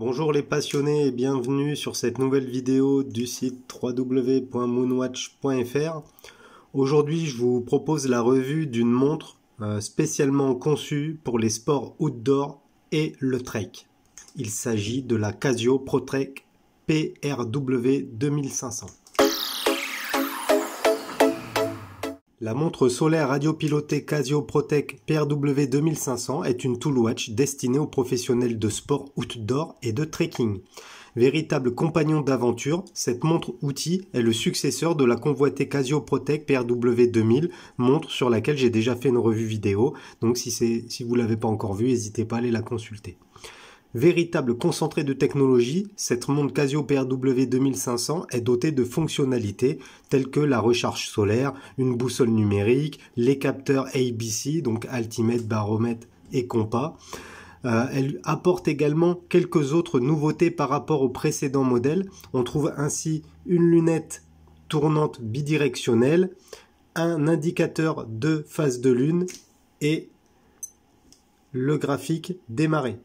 Bonjour les passionnés et bienvenue sur cette nouvelle vidéo du site www.moonwatch.fr. Aujourd'hui je vous propose la revue d'une montre euh, spécialement conçue pour les sports outdoor et le trek. Il s'agit de la Casio ProTrek PRW 2500. La montre solaire radiopilotée Casio Protec PRW 2500 est une tool watch destinée aux professionnels de sport outdoor et de trekking. Véritable compagnon d'aventure, cette montre outil est le successeur de la convoitée Casio Protec PRW 2000, montre sur laquelle j'ai déjà fait une revue vidéo. Donc si, si vous ne l'avez pas encore vue, n'hésitez pas à aller la consulter. Véritable concentré de technologie, cette montre Casio PRW 2500 est dotée de fonctionnalités telles que la recharge solaire, une boussole numérique, les capteurs ABC, donc altimètre, baromètre et compas. Euh, elle apporte également quelques autres nouveautés par rapport au précédent modèle. On trouve ainsi une lunette tournante bidirectionnelle, un indicateur de phase de lune et le graphique démarré.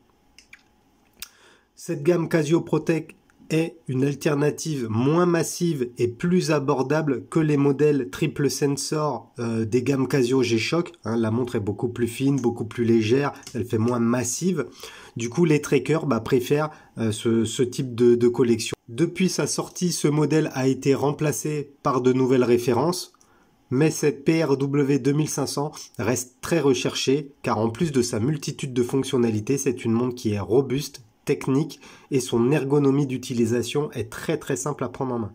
Cette gamme Casio Protec est une alternative moins massive et plus abordable que les modèles triple sensor euh, des gammes Casio G-Shock. Hein, la montre est beaucoup plus fine, beaucoup plus légère, elle fait moins massive. Du coup, les trackers bah, préfèrent euh, ce, type de, de collection. Depuis sa sortie, ce modèle a été remplacé par de nouvelles références. Mais cette PRW 2500 reste très recherchée car en plus de sa multitude de fonctionnalités, c'est une montre qui est robuste, technique et son ergonomie d'utilisation est très très simple à prendre en main.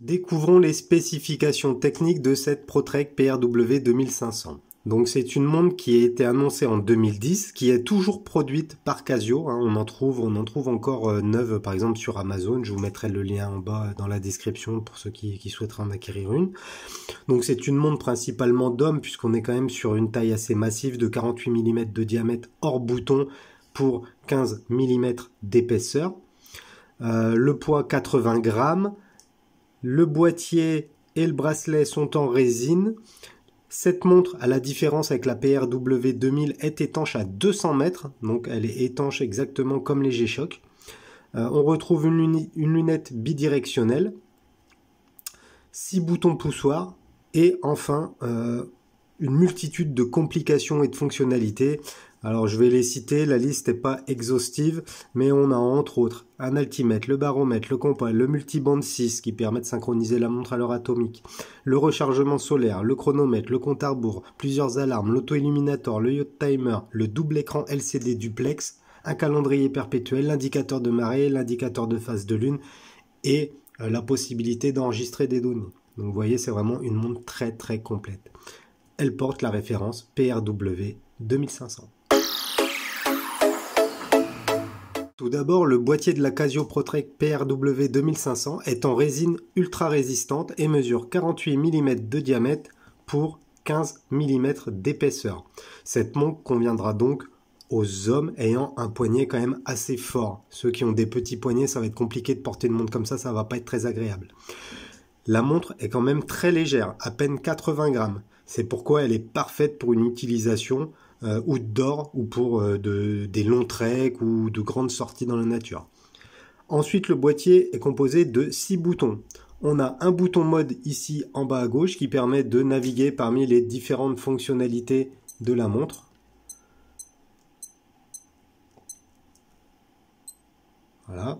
Découvrons les spécifications techniques de cette ProTrek PRW 2500. Donc c'est une montre qui a été annoncée en 2010, qui est toujours produite par Casio. Hein. on en trouve, on en trouve encore euh, neuve, par exemple sur Amazon. Je vous mettrai le lien en bas euh, dans la description pour ceux qui, souhaiteraient en acquérir une. Donc c'est une montre principalement d'hommes puisqu'on est quand même sur une taille assez massive de 48 mm de diamètre hors bouton pour 15 mm d'épaisseur. Euh, le poids 80 grammes. Le boîtier et le bracelet sont en résine. Cette montre, à la différence avec la PRW 2000, est étanche à 200 mètres, donc elle est étanche exactement comme les G-Shock. Euh, on retrouve une, lunette bidirectionnelle, 6 boutons poussoirs, et enfin euh, une multitude de complications et de fonctionnalités. Alors je vais les citer, la liste n'est pas exhaustive, mais on a entre autres un altimètre, le baromètre, le compas, le multiband 6 qui permet de synchroniser la montre à l'heure atomique, le rechargement solaire, le chronomètre, le compte à rebours, plusieurs alarmes, lauto illuminateur le yacht timer, le double écran LCD duplex, un calendrier perpétuel, l'indicateur de marée, l'indicateur de phase de lune et euh, la possibilité d'enregistrer des données. Donc vous voyez, c'est vraiment une montre très très complète. Elle porte la référence PRW 2500. Tout d'abord, le boîtier de la Casio ProTrek PRW 2500 est en résine ultra résistante et mesure 48 mm de diamètre pour 15 mm d'épaisseur. Cette montre conviendra donc aux hommes ayant un poignet quand même assez fort. Ceux qui ont des petits poignets, ça va être compliqué de porter une montre comme ça, ça va pas être très agréable. La montre est quand même très légère, à peine 80 grammes. C'est pourquoi elle est parfaite pour une utilisation euh, outdoor ou pour euh, des longs treks ou de grandes sorties dans la nature. Ensuite, le boîtier est composé de 6 boutons. On a un bouton mode ici en bas à gauche qui permet de naviguer parmi les différentes fonctionnalités de la montre. Voilà,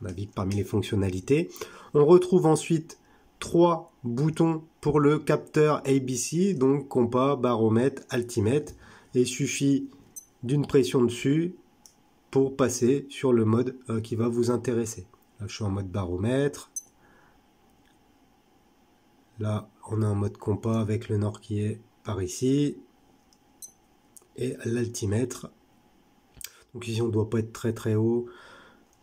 on navigue parmi les fonctionnalités. On retrouve ensuite trois boutons pour le capteur ABC, donc compas, baromètre, altimètre il suffit d'une pression dessus pour passer sur le mode euh, qui va vous intéresser. je suis en mode baromètre. Là, on a un mode compas avec le nord qui est par ici. Et l'altimètre. Donc ici, on ne doit pas être très très haut.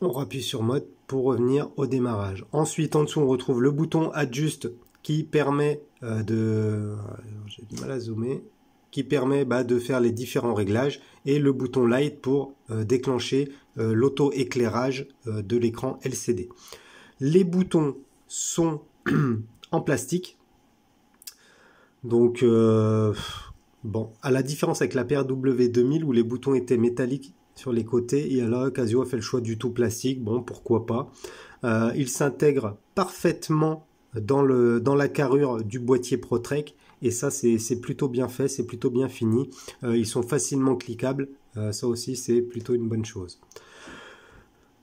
On rappuie sur mode pour revenir au démarrage. Ensuite, en dessous, on retrouve le bouton adjust qui permet euh, de... Euh, j'ai du mal à zoomer qui permet bah, de faire les différents réglages et le bouton Light pour euh, déclencher euh, l'auto-éclairage euh, de l'écran LCD. Les boutons sont en plastique. Donc, bon, à la différence avec la PRW2000 où les boutons étaient métalliques sur les côtés, et là, Casio a fait le choix du tout plastique. Bon, pourquoi pas. il s'intègre parfaitement dans, dans la carrure du boîtier ProTrek et ça, c'est plutôt bien fait, c'est plutôt bien fini. Euh, ils sont facilement cliquables. Euh, ça aussi, c'est plutôt une bonne chose.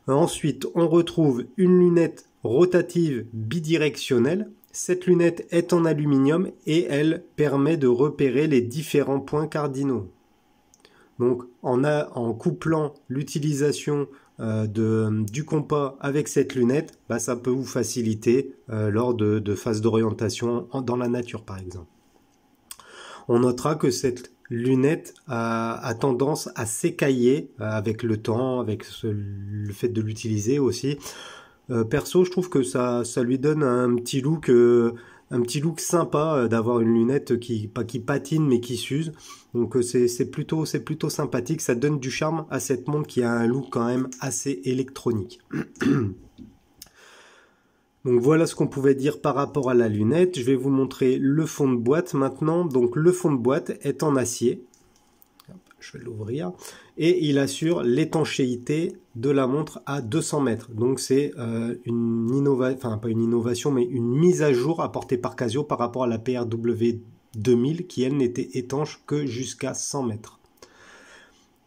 Ensuite, on retrouve une lunette rotative bidirectionnelle. Cette lunette est en aluminium et elle permet de repérer les différents points cardinaux. Donc en, a, en couplant l'utilisation euh, du compas avec cette lunette, bah, ça peut vous faciliter lors de, de phases d'orientation dans la nature par exemple. On notera que cette lunette a, tendance à s'écailler euh, avec le temps, avec le fait de l'utiliser aussi. Euh, perso, je trouve que ça, ça lui donne un petit look, euh, un petit look sympa d'avoir une lunette qui, pas qui patine mais qui s'use. Donc c'est plutôt, c'est plutôt sympathique. Ça donne du charme à cette montre qui a un look quand même assez électronique. voilà ce qu'on pouvait dire par rapport à la lunette. Je vais vous montrer le fond de boîte maintenant. Donc le fond de boîte est en acier. Je vais l'ouvrir. Et il assure l'étanchéité de la montre à 200 mètres. Donc c'est euh, une enfin pas une innovation, mais une mise à jour apportée par Casio par rapport à la PRW 2000 qui elle n'était étanche que jusqu'à 100 mètres.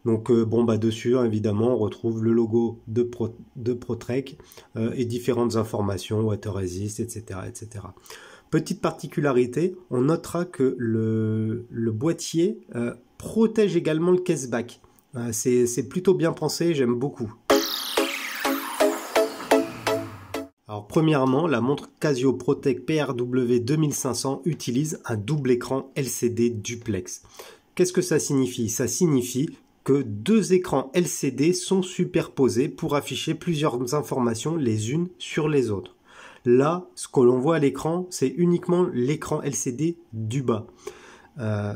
Donc euh, bon bah dessus hein, évidemment on retrouve le logo de, Pro, de ProTrek euh, et différentes informations, Water Resist, etc. etc. Petite particularité, on notera que le, boîtier euh, protège également le caseback. back. c'est plutôt bien pensé, j'aime beaucoup. Alors premièrement, la montre Casio Protec PRW 2500 utilise un double écran LCD duplex. Qu'est-ce que ça signifie Ça signifie que deux écrans LCD sont superposés pour afficher plusieurs informations les unes sur les autres. Là, ce que l'on voit à l'écran, c'est uniquement l'écran LCD du bas. Euh,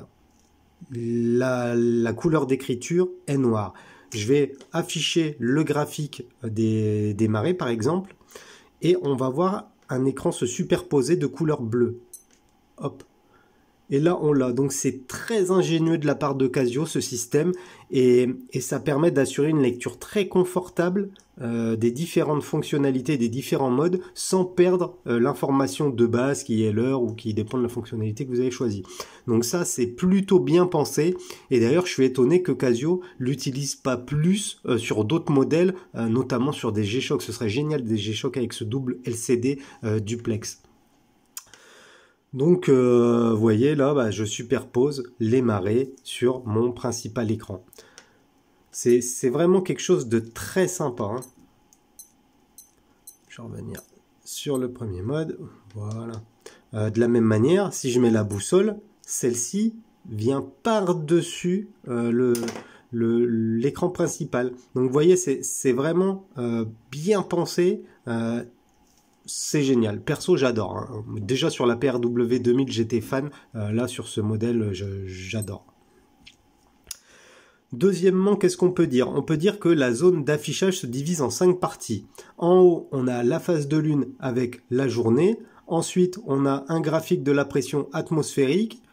la, couleur d'écriture est noire. Je vais afficher le graphique des, des marées, par exemple, et on va voir un écran se superposer de couleur bleue. Hop, et là, on l'a. Donc, c'est très ingénieux de la part de Casio, ce système. Et, ça permet d'assurer une lecture très confortable euh, des différentes fonctionnalités, des différents modes, sans perdre euh, l'information de base qui est l'heure ou qui dépend de la fonctionnalité que vous avez choisie. Donc ça, c'est plutôt bien pensé. Et d'ailleurs, je suis étonné que Casio l'utilise pas plus euh, sur d'autres modèles, notamment sur des G-Shock. Ce serait génial des G-Shock avec ce double LCD duplex. Donc, euh, voyez, là, bah, je superpose les marées sur mon principal écran. C'est vraiment quelque chose de très sympa. Hein. Je vais revenir sur le premier mode. Voilà. Euh, de la même manière, si je mets la boussole, celle-ci vient par-dessus euh, le l'écran principal. Donc vous voyez, c'est vraiment bien pensé, c'est génial. Perso, j'adore. Hein. Déjà sur la PRW 2000, j'étais fan. Euh, là, sur ce modèle, j'adore. Deuxièmement, qu'est-ce qu'on peut dire On peut dire que la zone d'affichage se divise en cinq parties. En haut, on a la phase de lune avec la journée. Ensuite, on a un graphique de la pression atmosphérique,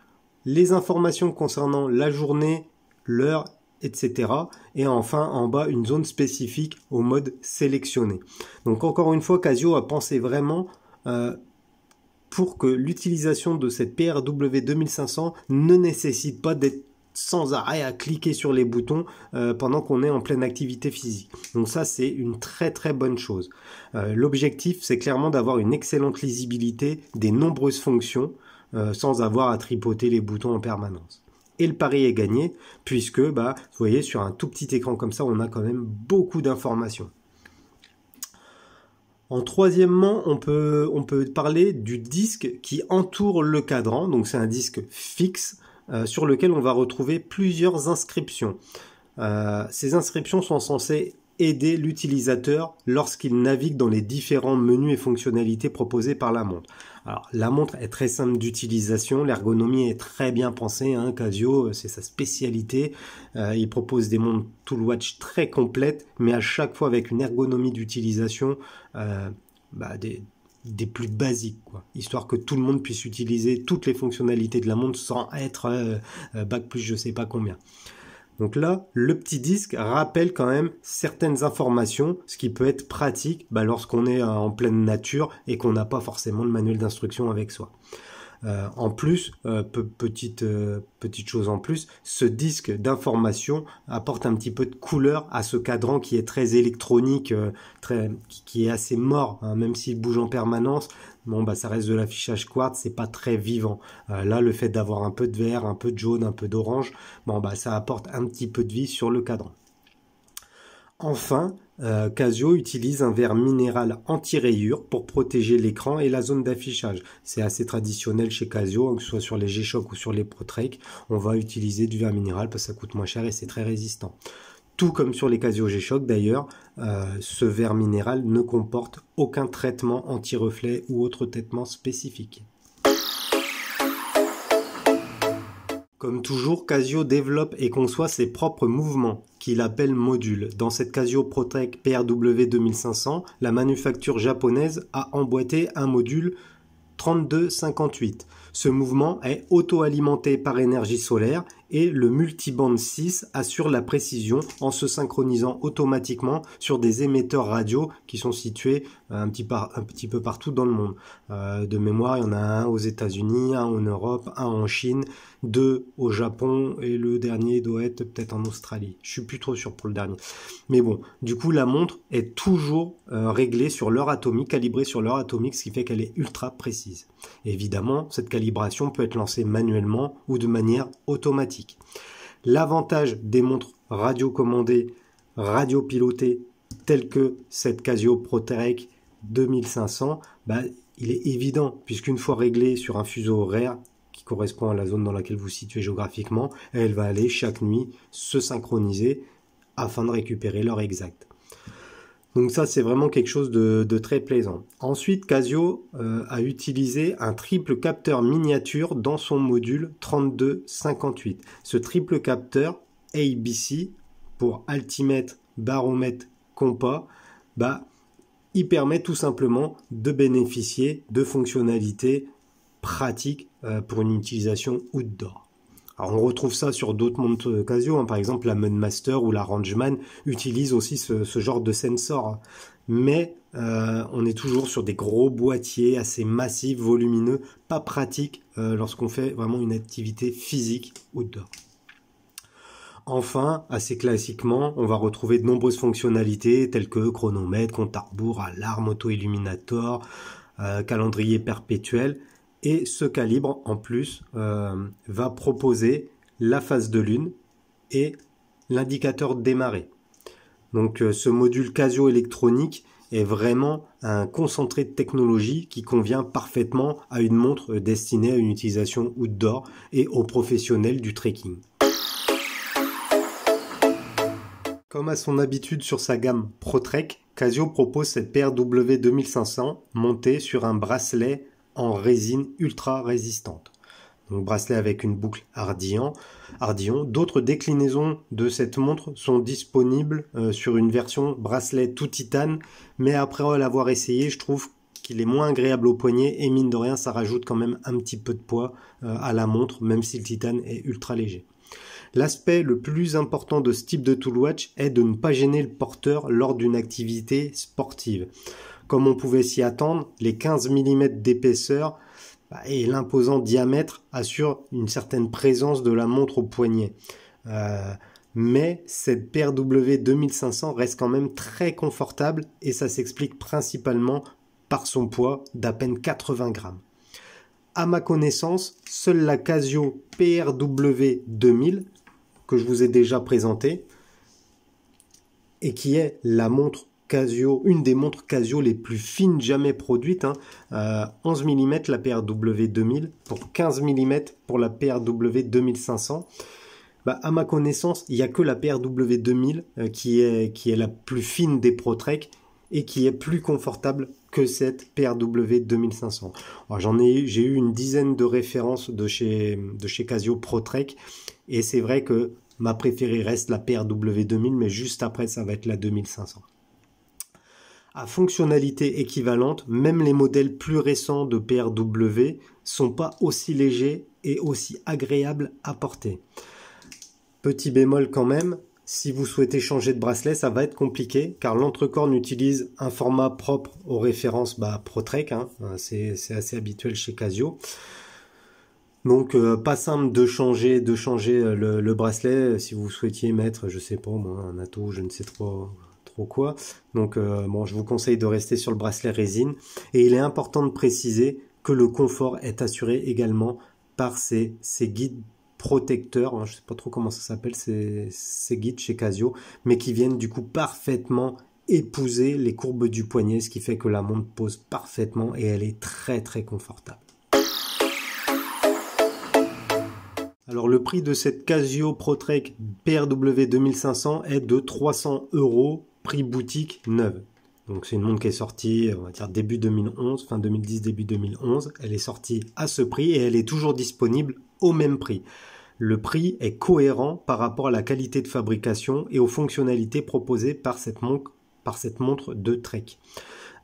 les informations concernant la journée, l'heure etc. Et enfin, en bas, une zone spécifique au mode sélectionné. Donc encore une fois, Casio a pensé vraiment euh, pour que l'utilisation de cette PRW 2500 ne nécessite pas d'être sans arrêt à cliquer sur les boutons euh, pendant qu'on est en pleine activité physique. Donc ça c'est une très très bonne chose. Euh, l'objectif c'est clairement d'avoir une excellente lisibilité des nombreuses fonctions sans avoir à tripoter les boutons en permanence et le pari est gagné, puisque, bah, vous voyez, sur un tout petit écran comme ça, on a quand même beaucoup d'informations. En troisièmement, on peut, on peut parler du disque qui entoure le cadran, donc c'est un disque fixe euh, sur lequel on va retrouver plusieurs inscriptions. Euh, ces inscriptions sont censées aider l'utilisateur lorsqu'il navigue dans les différents menus et fonctionnalités proposés par la montre. Alors, la montre est très simple d'utilisation, l'ergonomie est très bien pensée. Hein, Casio, euh, c'est sa spécialité. Euh, il propose des montres tool watch très complètes, mais à chaque fois avec une ergonomie d'utilisation euh, bah, des, plus basiques, histoire que tout le monde puisse utiliser toutes les fonctionnalités de la montre sans être back bac plus je sais pas combien. Donc là, le petit disque rappelle quand même certaines informations, ce qui peut être pratique bah, lorsqu'on est euh, en pleine nature et qu'on n'a pas forcément le manuel d'instruction avec soi. Euh, en plus, euh, petite, chose en plus, ce disque d'information apporte un petit peu de couleur à ce cadran qui est très électronique, qui, est assez mort, hein, même s'il bouge en permanence bon bah ça reste de l'affichage quartz, c'est pas très vivant. Euh, là le fait d'avoir un peu de vert, un peu de jaune, un peu d'orange, bon bah ça apporte un petit peu de vie sur le cadran. Enfin, euh, Casio utilise un verre minéral anti-rayure pour protéger l'écran et la zone d'affichage. C'est assez traditionnel chez Casio, hein, que ce soit sur les G-Shock ou sur les ProTrek. On va utiliser du verre minéral parce que ça coûte moins cher et c'est très résistant. Tout comme sur les Casio G-Shock d'ailleurs, euh, ce verre minéral ne comporte aucun traitement anti-reflet ou autre traitement spécifique. Comme toujours, Casio développe et conçoit ses propres mouvements, qu'il appelle modules. Dans cette Casio Protec PRW 2500, la manufacture japonaise a emboîté un module 3258. Ce mouvement est auto-alimenté par énergie solaire et le multiband 6 assure la précision en se synchronisant automatiquement sur des émetteurs radio qui sont situés euh, un petit, peu partout dans le monde. Euh, de mémoire, il y en a un aux États-Unis, un en Europe, un en Chine deux au Japon et le dernier doit être peut-être en Australie. Je suis plus trop sûr pour le dernier. Mais bon, du coup, la montre est toujours euh, réglée sur l'heure atomique, calibrée sur l'heure atomique, ce qui fait qu'elle est ultra précise. évidemment, cette calibration peut être lancée manuellement ou de manière automatique. L'avantage des montres radiocommandées, radiopilotées, telles que cette Casio ProTerec 2500, bah, il est évident, puisqu'une fois réglée sur un fuseau horaire, correspond à la zone dans laquelle vous situez géographiquement, elle va aller chaque nuit se synchroniser afin de récupérer l'heure exacte. Donc ça, c'est vraiment quelque chose de, très plaisant. Ensuite, Casio euh, a utilisé un triple capteur miniature dans son module 3258. Ce triple capteur ABC pour altimètre, baromètre, compas, bah, il permet tout simplement de bénéficier de fonctionnalités pratiques euh, pour une utilisation outdoor. Alors on retrouve ça sur d'autres montres Casio, hein. par exemple la Mudmaster ou la Rangeman utilisent aussi ce, genre de sensor. Hein. Mais euh, on est toujours sur des gros boîtiers assez massifs, volumineux, pas pratiques euh, lorsqu'on fait vraiment une activité physique outdoor. Enfin, assez classiquement, on va retrouver de nombreuses fonctionnalités telles que chronomètre, compte à rebours, alarme, auto-illuminator, calendrier perpétuel, et ce calibre, en plus, euh, va proposer la phase de lune et l'indicateur démarré. Donc euh, ce module Casio électronique est vraiment un concentré de technologie qui convient parfaitement à une montre destinée à une utilisation outdoor et aux professionnels du trekking. Comme à son habitude sur sa gamme ProTrek, Casio propose cette paire 2500 montée sur un bracelet en résine ultra résistante. Donc bracelet avec une boucle Ardillon. D'autres déclinaisons de cette montre sont disponibles euh, sur une version bracelet tout titane, mais après l'avoir essayé, je trouve qu'il est moins agréable au poignet et mine de rien, ça rajoute quand même un petit peu de poids euh, à la montre, même si le titane est ultra léger. L'aspect le plus important de ce type de tool watch est de ne pas gêner le porteur lors d'une activité sportive. Comme on pouvait s'y attendre, les 15 mm d'épaisseur bah, et l'imposant diamètre assurent une certaine présence de la montre au poignet. Euh, mais cette PRW 2500 reste quand même très confortable et ça s'explique principalement par son poids d'à peine 80 grammes. À ma connaissance, seule la Casio PRW 2000 que je vous ai déjà présentée et qui est la montre Casio, une des montres Casio les plus fines jamais produites. 11 hein. euh, mm la PRW 2000 pour 15 mm pour la PRW 2500. Bah, à ma connaissance, il n'y a que la PRW 2000 euh, qui, est, la plus fine des ProTrek et qui est plus confortable que cette PRW 2500. J'en ai, j'ai eu une dizaine de références de chez, de chez Casio ProTrek et c'est vrai que ma préférée reste la PRW 2000, mais juste après, ça va être la 2500 à fonctionnalité équivalente, même les modèles plus récents de PRW sont pas aussi légers et aussi agréables à porter. Petit bémol quand même, si vous souhaitez changer de bracelet, ça va être compliqué car l'entrecorne utilise un format propre aux références bah, ProTrek, hein, euh, c'est assez habituel chez Casio. Donc euh, pas simple de changer de changer euh, le, bracelet si vous souhaitiez mettre, je sais pas moi, un atout, je ne sais trop quoi. Donc euh, bon, je vous conseille de rester sur le bracelet résine. Et il est important de préciser que le confort est assuré également par ces, guides protecteurs, hein, je ne sais pas trop comment ça s'appelle, ces, ces guides chez Casio, mais qui viennent du coup parfaitement épouser les courbes du poignet, ce qui fait que la montre pose parfaitement et elle est très très confortable. Alors le prix de cette Casio ProTrek PRW 2500 est de 300 euros prix boutique neuve. Donc c'est une montre qui est sortie, on va dire début 2011, fin 2010, début 2011. Elle est sortie à ce prix et elle est toujours disponible au même prix. Le prix est cohérent par rapport à la qualité de fabrication et aux fonctionnalités proposées par cette montre, de Trek.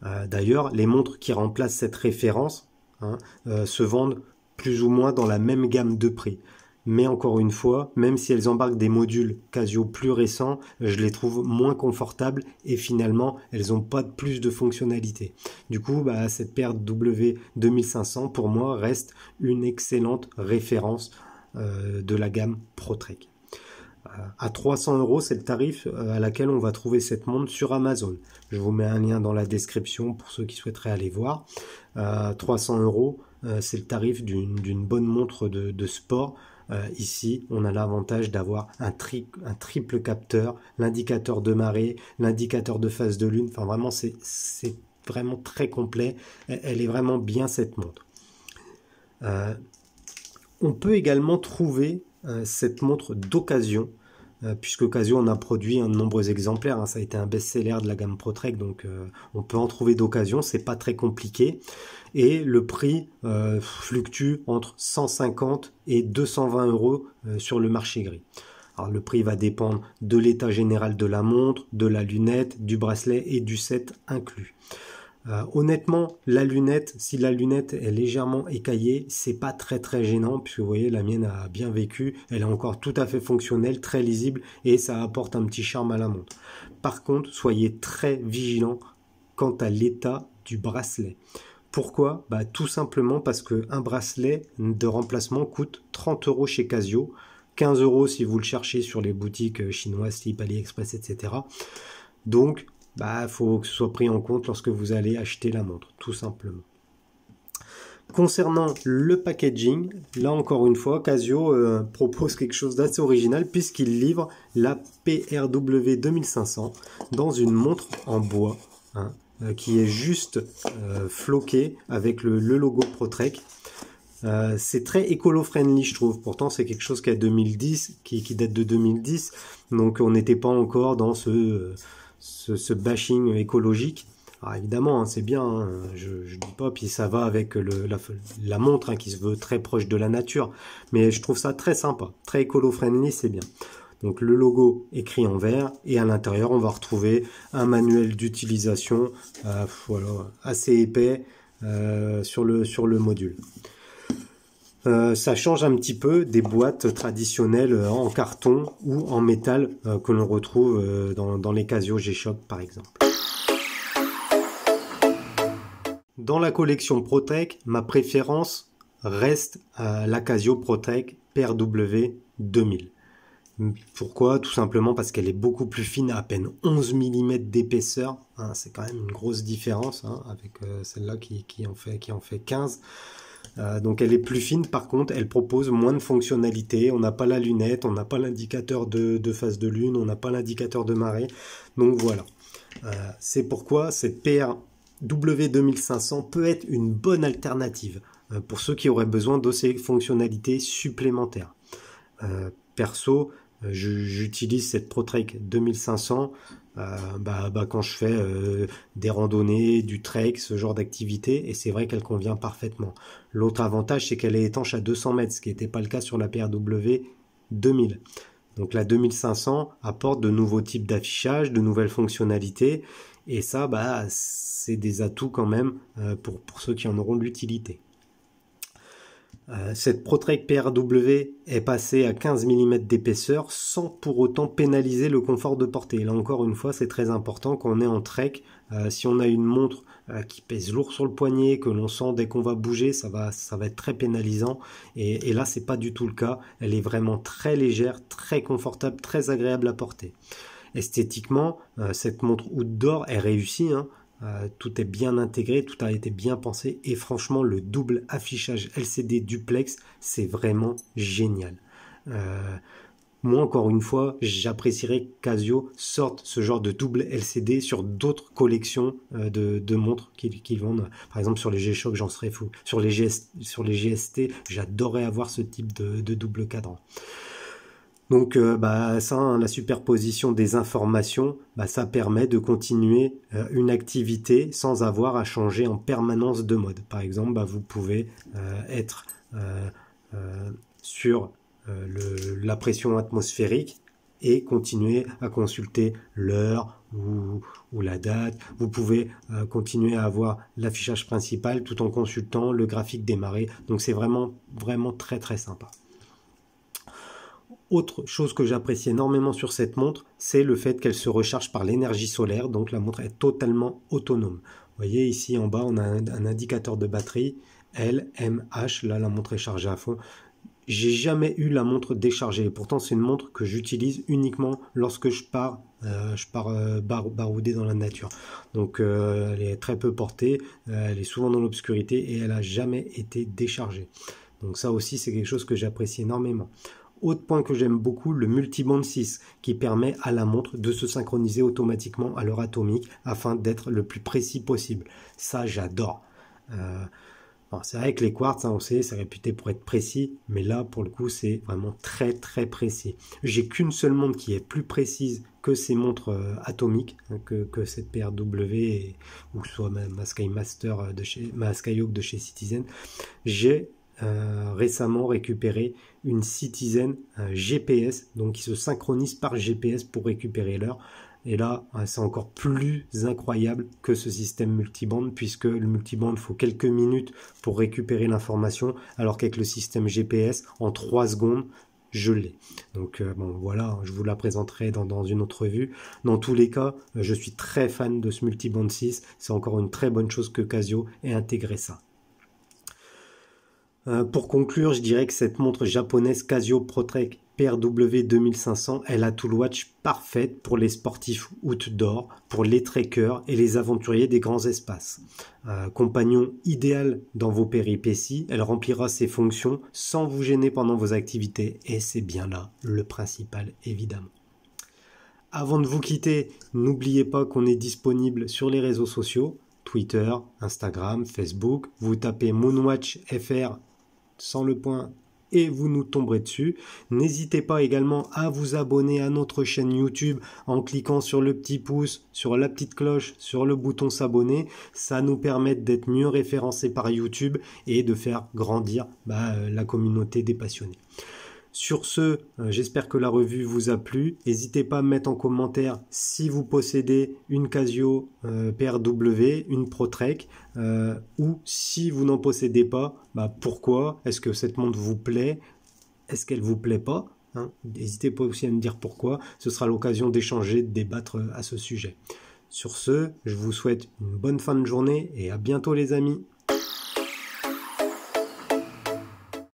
Euh, d'ailleurs, les montres qui remplacent cette référence hein, euh, se vendent plus ou moins dans la même gamme de prix. Mais encore une fois, même si elles embarquent des modules Casio plus récents, je les trouve moins confortables et finalement elles n'ont pas plus de fonctionnalités. Du coup, bah, cette paire W2500 pour moi reste une excellente référence euh, de la gamme ProTrek. Euh, à 300 euros, c'est le tarif euh, à laquelle on va trouver cette montre sur Amazon. Je vous mets un lien dans la description pour ceux qui souhaiteraient aller voir. 300 euros, c'est le tarif d'une bonne montre de sport euh, ici, on a l'avantage d'avoir un, un, triple capteur, l'indicateur de marée, l'indicateur de phase de lune. Enfin, vraiment, c'est vraiment très complet. Elle est vraiment bien cette montre. Euh, on peut également trouver euh, cette montre d'occasion euh, puisque Casio on a produit un de nombreux exemplaires. Hein. Ça a été un best-seller de la gamme ProTrek, donc euh, on peut en trouver d'occasion, c'est pas très compliqué. Et le prix euh, fluctue entre 150 et 220 euros sur le marché gris. Alors, le prix va dépendre de l'état général de la montre, de la lunette, du bracelet et du set inclus. Euh, honnêtement, la lunette, si la lunette est légèrement écaillée, c'est pas très très gênant puisque vous voyez la mienne a bien vécu, elle est encore tout à fait fonctionnelle, très lisible et ça apporte un petit charme à la montre. Par contre, soyez très vigilant quant à l'état du bracelet. Pourquoi bah, Tout simplement parce qu'un bracelet de remplacement coûte 30 euros chez Casio, 15 euros si vous le cherchez sur les boutiques euh, chinoises Slip, AliExpress, etc. Donc bah, faut que ce soit pris en compte lorsque vous allez acheter la montre, tout simplement. Concernant le packaging, là encore une fois, Casio euh, propose quelque chose d'assez original puisqu'il livre la PRW 2500 dans une montre en bois hein, euh, qui est juste euh, floquée avec le, logo ProTrek. c'est très écolo-friendly, je trouve. Pourtant, c'est quelque chose qui, 2010, qui, date de 2010, donc on n'était pas encore dans ce ce, bashing écologique. évidemment, hein, c'est bien, hein, je ne dis pas, puis ça va avec la, montre hein, qui se veut très proche de la nature, mais je trouve ça très sympa, très écolo-friendly, c'est bien. Donc le logo écrit en vert et à l'intérieur on va retrouver un manuel d'utilisation euh, assez épais euh, sur le module. Euh, ça change un petit peu des boîtes traditionnelles euh, en carton ou en métal euh, que l'on retrouve dans, les Casio G-Shock par exemple. Dans la collection Protec, ma préférence reste la Casio Protec PRW 2000. Pourquoi Tout simplement parce qu'elle est beaucoup plus fine, à, peine 11 mm d'épaisseur. Hein, c'est quand même une grosse différence hein, avec celle-là en fait, qui en fait 15. Euh, donc elle est plus fine, par contre, elle propose moins de fonctionnalités. On n'a pas la lunette, on n'a pas l'indicateur de, phase de lune, on n'a pas l'indicateur de marée. Donc voilà. Euh, c'est pourquoi cette PRW2500 peut être une bonne alternative euh, pour ceux qui auraient besoin de ces fonctionnalités supplémentaires. perso, euh, j'utilise cette ProTrek 2500 euh, bah, bah, quand je fais euh, des randonnées, du trek, ce genre d'activité, et c'est vrai qu'elle convient parfaitement. L'autre avantage, c'est qu'elle est étanche à 200 mètres, ce qui n'était pas le cas sur la PRW 2000. Donc la 2500 apporte de nouveaux types d'affichage, de nouvelles fonctionnalités, et ça, bah, c'est des atouts quand même pour, pour ceux qui en auront l'utilité. Euh, cette ProTrek PRW est passée à 15 mm d'épaisseur sans pour autant pénaliser le confort de portée. Là encore une fois, c'est très important qu'on on est en trek. Euh, si on a une montre euh, qui pèse lourd sur le poignet, que l'on sent dès qu'on va bouger, ça va, ça va être très pénalisant. Et, et là, c'est pas du tout le cas. Elle est vraiment très légère, très confortable, très agréable à porter. Esthétiquement, cette montre outdoor est réussie. Hein. Euh, tout est bien intégré, tout a été bien pensé et franchement le double affichage LCD duplex c'est vraiment génial. Euh, moi encore une fois j'apprécierais que Casio sorte ce genre de double LCD sur d'autres collections euh, de, montres qu'ils vendent. Par exemple sur les G-Shock j'en serais fou. Sur les, sur les GST j'adorerais avoir ce type de double cadran. Donc euh, bah, ça, hein, la superposition des informations, bah, ça permet de continuer euh, une activité sans avoir à changer en permanence de mode. Par exemple, bah, vous pouvez euh, être sur la pression atmosphérique et continuer à consulter l'heure ou, ou, la date. Vous pouvez continuer à avoir l'affichage principal tout en consultant le graphique des marées. Donc c'est vraiment, vraiment très très sympa. Autre chose que j'apprécie énormément sur cette montre, c'est le fait qu'elle se recharge par l'énergie solaire, donc la montre est totalement autonome. Vous voyez ici en bas, on a un, indicateur de batterie, LMH. là la montre est chargée à fond. J'ai jamais eu la montre déchargée, pourtant c'est une montre que j'utilise uniquement lorsque je pars, euh, je pars euh, barouder dans la nature. Donc euh, elle est très peu portée, elle est souvent dans l'obscurité et elle n'a jamais été déchargée. Donc ça aussi c'est quelque chose que j'apprécie énormément. Autre point que j'aime beaucoup, le multiband 6 qui permet à la montre de se synchroniser automatiquement à l'heure atomique afin d'être le plus précis possible. Ça, j'adore. Euh, c'est vrai que les quartz, hein, on sait, c'est réputé pour être précis, mais là, pour le coup, c'est vraiment très très précis. J'ai qu'une seule montre qui est plus précise que ces montres euh, atomiques, hein, que, cette PRW ou que soit ma, ma Master euh, de chez, ma Skyhawk de chez Citizen. J'ai récemment récupéré une Citizen GPS, donc qui se synchronise par GPS pour récupérer l'heure. Et là, euh, c'est encore plus incroyable que ce système multiband, puisque le multiband, faut quelques minutes pour récupérer l'information, alors qu'avec le système GPS, en 3 secondes, je l'ai. Donc euh, bon, voilà, je vous la présenterai dans, une autre vue Dans tous les cas, euh, je suis très fan de ce multiband 6. C'est encore une très bonne chose que Casio ait intégré ça. Euh, pour conclure, je dirais que cette montre japonaise Casio ProTrek PRW 2500 est la le watch parfaite pour les sportifs outdoor, pour les trekkers et les aventuriers des grands espaces. Euh, compagnon idéal dans vos péripéties, elle remplira ses fonctions sans vous gêner pendant vos activités et c'est bien là le principal évidemment. Avant de vous quitter, n'oubliez pas qu'on est disponible sur les réseaux sociaux, Twitter, Instagram, Facebook. Vous tapez fr sans le point et vous nous tomberez dessus. N'hésitez pas également à vous abonner à notre chaîne YouTube en cliquant sur le petit pouce, sur la petite cloche, sur le bouton s'abonner. Ça nous permet d'être mieux référencés par YouTube et de faire grandir bah, euh, la communauté des passionnés. Sur ce, euh, j'espère que la revue vous a plu. N'hésitez pas à me mettre en commentaire si vous possédez une Casio euh, PRW, une ProTrek, euh, ou si vous n'en possédez pas, bah, pourquoi Est-ce que cette montre vous plaît Est-ce qu'elle vous plaît pas hein? N'hésitez pas aussi à me dire pourquoi. Ce sera l'occasion d'échanger, de débattre à ce sujet. Sur ce, je vous souhaite une bonne fin de journée et à bientôt les amis.